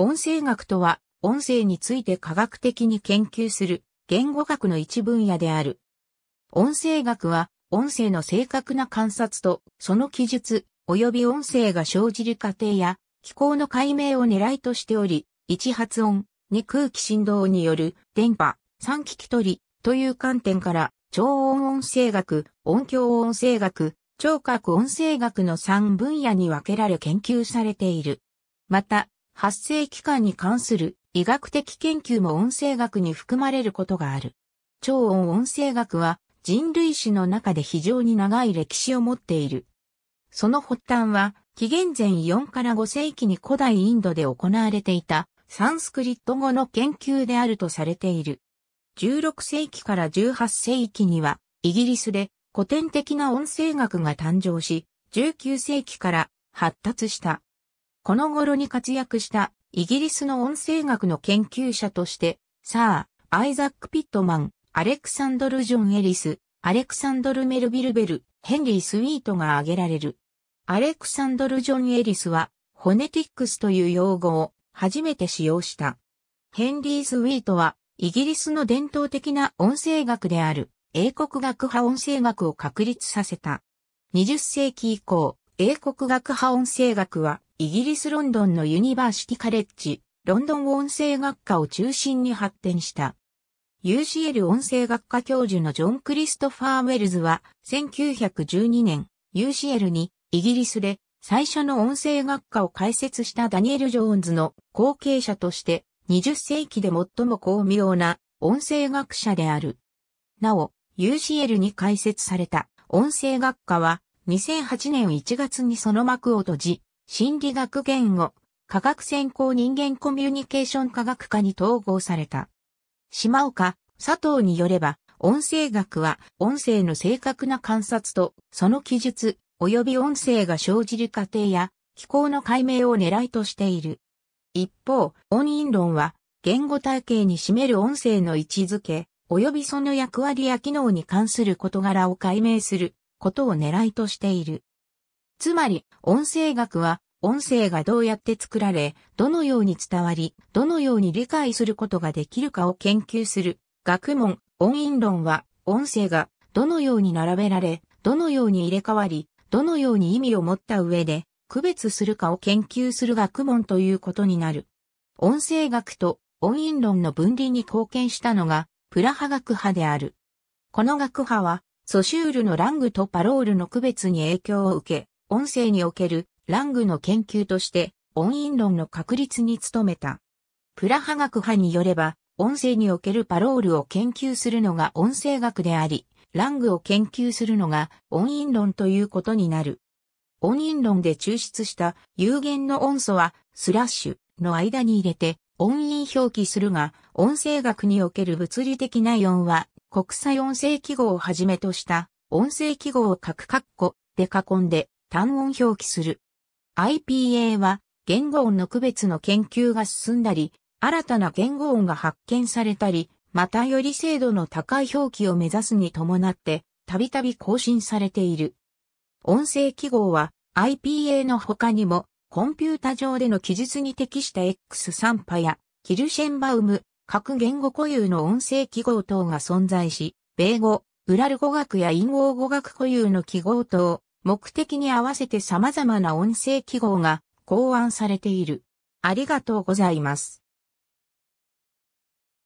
音声学とは、音声について科学的に研究する言語学の一分野である。音声学は、音声の正確な観察と、その記述、及び音声が生じる過程や、気候の解明を狙いとしており、1発音、2空気振動による電波、3聞き取りという観点から、超音音声学、音響音声学、聴覚音声学の3分野に分けられ研究されている。また、発生期間に関する医学的研究も音声学に含まれることがある。超音音声学は人類史の中で非常に長い歴史を持っている。その発端は、紀元前4から5世紀に古代インドで行われていたサンスクリット語の研究であるとされている。16世紀から18世紀には、イギリスで古典的な音声学が誕生し、19世紀から発達した。この頃に活躍したイギリスの音声学の研究者として、サー、アイザック・ピットマン、アレクサンドル・ジョン・エリス、アレクサンドル・メルビルベル、ヘンリー・スウィートが挙げられる。アレクサンドル・ジョン・エリスは、ホネティックスという用語を初めて使用した。ヘンリー・スウィートは、イギリスの伝統的な音声学である、英国学派音声学を確立させた。20世紀以降、英国学派音声学は、イギリス・ロンドンのユニバーシティカレッジ、ロンドン音声学科を中心に発展した。UCL 音声学科教授のジョン・クリストファー・ウェルズは1912年 UCL にイギリスで最初の音声学科を開設したダニエル・ジョーンズの後継者として20世紀で最も巧妙な音声学者である。なお、UCL に開設された音声学科は2008年1月にその幕を閉じ、心理学言語、科学専攻人間コミュニケーション科学科に統合された。島岡、佐藤によれば、音声学は音声の正確な観察とその記述及び音声が生じる過程や気候の解明を狙いとしている。一方、音韻論は言語体系に占める音声の位置づけ及びその役割や機能に関する事柄を解明することを狙いとしている。つまり、音声学は音声がどうやって作られ、どのように伝わり、どのように理解することができるかを研究する学問、音韻論は、音声がどのように並べられ、どのように入れ替わり、どのように意味を持った上で、区別するかを研究する学問ということになる。音声学と音韻論の分離に貢献したのが、プラハ学派である。この学派は、ソシュールのラングとパロールの区別に影響を受け、音声におけるラングの研究として音韻論の確立に努めた。プラハ学派によれば、音声におけるパロールを研究するのが音声学であり、ラングを研究するのが音韻論ということになる。音韻論で抽出した有限の音素はスラッシュの間に入れて音韻表記するが、音声学における物理的な音は国際音声記号をはじめとした音声記号を各括弧で囲んで単音表記する。IPA は言語音の区別の研究が進んだり、新たな言語音が発見されたり、またより精度の高い表記を目指すに伴って、たびたび更新されている。音声記号は IPA の他にも、コンピュータ上での記述に適した X 3波や、キルシェンバウム、各言語固有の音声記号等が存在し、米語、ウラル語学や陰謀語学固有の記号等、目的に合わせて様々な音声記号が考案されている。ありがとうございます。